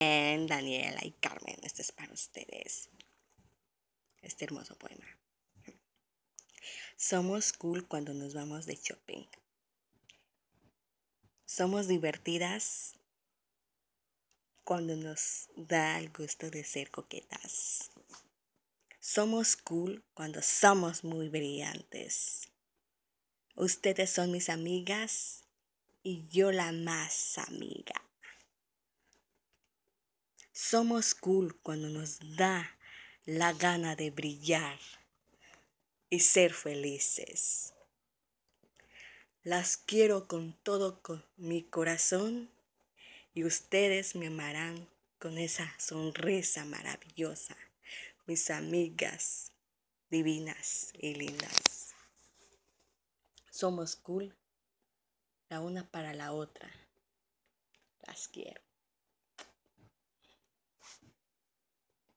Bien, Daniela y Carmen, este es para ustedes. Este hermoso poema. Somos cool cuando nos vamos de shopping. Somos divertidas cuando nos da el gusto de ser coquetas. Somos cool cuando somos muy brillantes. Ustedes son mis amigas y yo la más amiga. Somos cool cuando nos da la gana de brillar y ser felices. Las quiero con todo mi corazón y ustedes me amarán con esa sonrisa maravillosa, mis amigas divinas y lindas. Somos cool la una para la otra. Las quiero.